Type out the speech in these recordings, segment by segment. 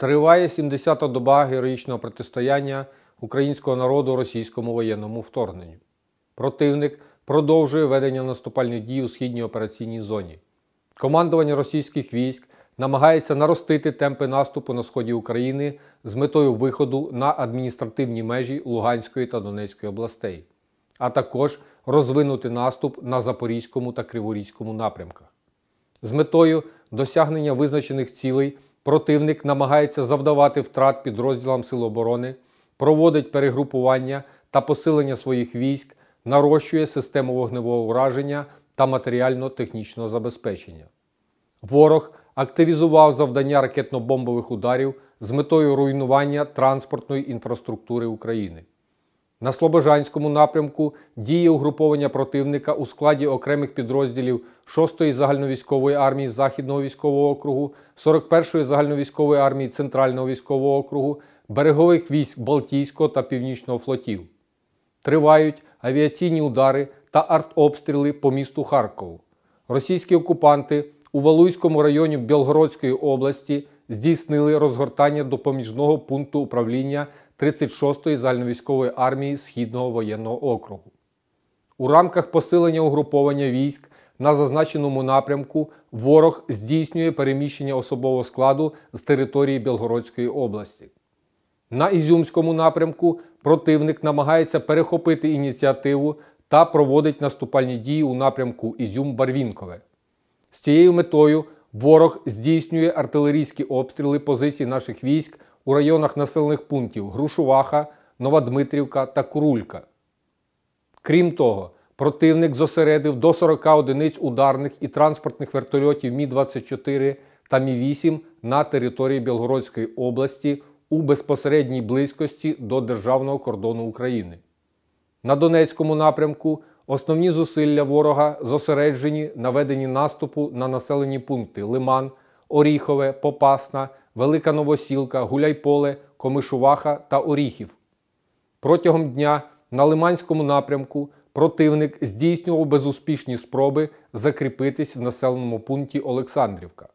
Триває 70-та доба героїчного протистояння українського народу російському воєнному вторгненню. Противник продовжує ведення наступальних дій у східній операційній зоні. Командування російських військ намагається наростити темпи наступу на сході України з метою виходу на адміністративні межі Луганської та Донецької областей, а також розвинути наступ на Запорізькому та Криворізькому напрямках. З метою досягнення визначених цілей. Противник намагається завдавати втрат підрозділам Сил оборони, проводить перегрупування та посилення своїх військ, нарощує систему вогневого ураження та матеріально-технічного забезпечення. Ворог активізував завдання ракетно-бомбових ударів з метою руйнування транспортної інфраструктури України. На Слобожанському напрямку діє угруповання противника у складі окремих підрозділів 6-ї загальновійськової армії Західного військового округу, 41-ї загальновійськової армії Центрального військового округу, берегових військ Балтійського та Північного флотів. Тривають авіаційні удари та артобстріли по місту Харкову. Російські окупанти у Валуйському районі Білгородської області здійснили розгортання допоміжного пункту управління 36-ї загальновійськової армії Східного воєнного округу. У рамках посилення угруповання військ на зазначеному напрямку ворог здійснює переміщення особового складу з території Білгородської області. На Ізюмському напрямку противник намагається перехопити ініціативу та проводить наступальні дії у напрямку Ізюм-Барвінкове. З цією метою ворог здійснює артилерійські обстріли позицій наших військ у районах населених пунктів Грушуваха, Новодмитрівка та Курулька. Крім того, противник зосередив до 40 одиниць ударних і транспортних вертольотів Мі-24 та Мі-8 на території Білгородської області у безпосередній близькості до державного кордону України. На Донецькому напрямку основні зусилля ворога зосереджені на веденні наступу на населені пункти Лиман, Оріхове, Попасна, Велика Новосілка, Гуляйполе, Комишуваха та Оріхів. Протягом дня на Лиманському напрямку противник здійснював безуспішні спроби закріпитись в населеному пункті Олександрівка.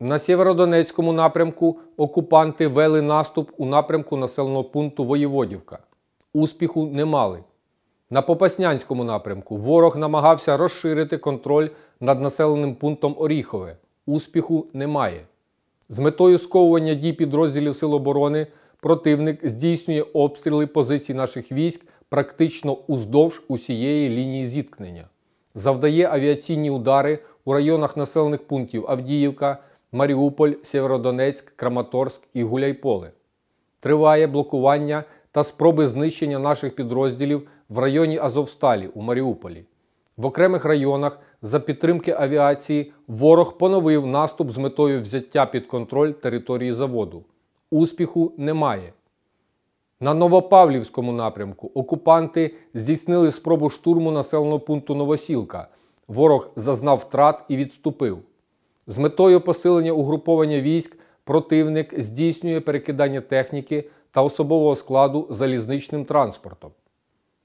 На Сєвєродонецькому напрямку окупанти вели наступ у напрямку населеного пункту Воєводівка. Успіху не мали. На Попаснянському напрямку ворог намагався розширити контроль над населеним пунктом Оріхове успіху немає. З метою сковування дій підрозділів Сил оборони противник здійснює обстріли позицій наших військ практично уздовж усієї лінії зіткнення, завдає авіаційні удари у районах населених пунктів Авдіївка, Маріуполь, Сєвєродонецьк, Краматорськ і Гуляйполе. Триває блокування та спроби знищення наших підрозділів в районі Азовсталі у Маріуполі. В окремих районах за підтримки авіації ворог поновив наступ з метою взяття під контроль території заводу. Успіху немає. На Новопавлівському напрямку окупанти здійснили спробу штурму населеного пункту Новосілка. Ворог зазнав втрат і відступив. З метою посилення угруповання військ противник здійснює перекидання техніки та особового складу залізничним транспортом.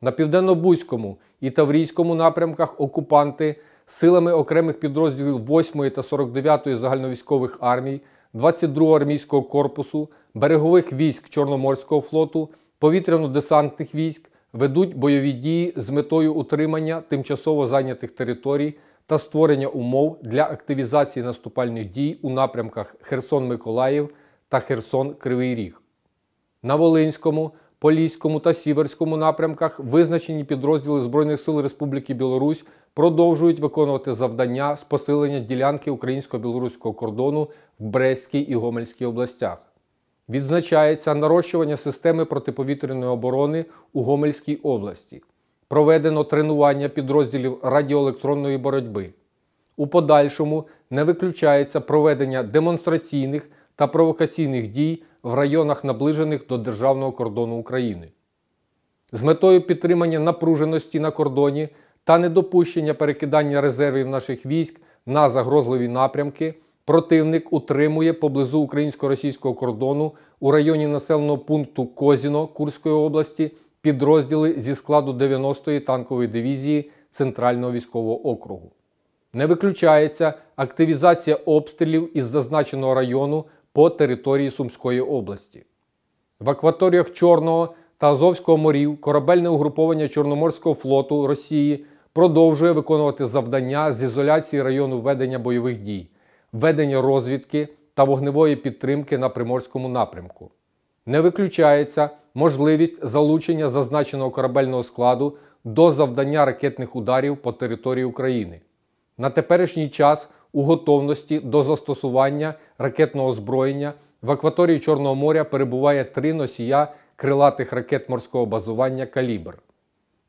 На південно-бузькому і Таврійському напрямках окупанти силами окремих підрозділів 8 та 49 ї загальновійськових армій, 22 го армійського корпусу, берегових військ Чорноморського флоту, повітряно-десантних військ ведуть бойові дії з метою утримання тимчасово зайнятих територій та створення умов для активізації наступальних дій у напрямках Херсон-Миколаїв та Херсон-Кривий Ріг. На Волинському Поліському та Сіверському напрямках визначені підрозділи Збройних сил Республіки Білорусь продовжують виконувати завдання з посилення ділянки українсько-білоруського кордону в Брестській і Гомельській областях. Відзначається нарощування системи протиповітряної оборони у Гомельській області. Проведено тренування підрозділів радіоелектронної боротьби. У подальшому не виключається проведення демонстраційних та провокаційних дій в районах, наближених до державного кордону України. З метою підтримання напруженості на кордоні та недопущення перекидання резервів наших військ на загрозливі напрямки, противник утримує поблизу українсько-російського кордону у районі населеного пункту Козіно Курської області підрозділи зі складу 90-ї танкової дивізії Центрального військового округу. Не виключається активізація обстрілів із зазначеного району по території Сумської області. В акваторіях Чорного та Азовського морів корабельне угруповання Чорноморського флоту Росії продовжує виконувати завдання з ізоляції району ведення бойових дій, ведення розвідки та вогневої підтримки на приморському напрямку. Не виключається можливість залучення зазначеного корабельного складу до завдання ракетних ударів по території України. На теперішній час у готовності до застосування ракетного озброєння. В акваторії Чорного моря перебуває три носія крилатих ракет морського базування Калібр.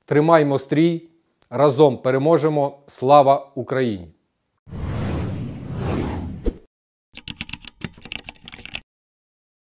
Тримаймо стрій! Разом переможемо! Слава Україні!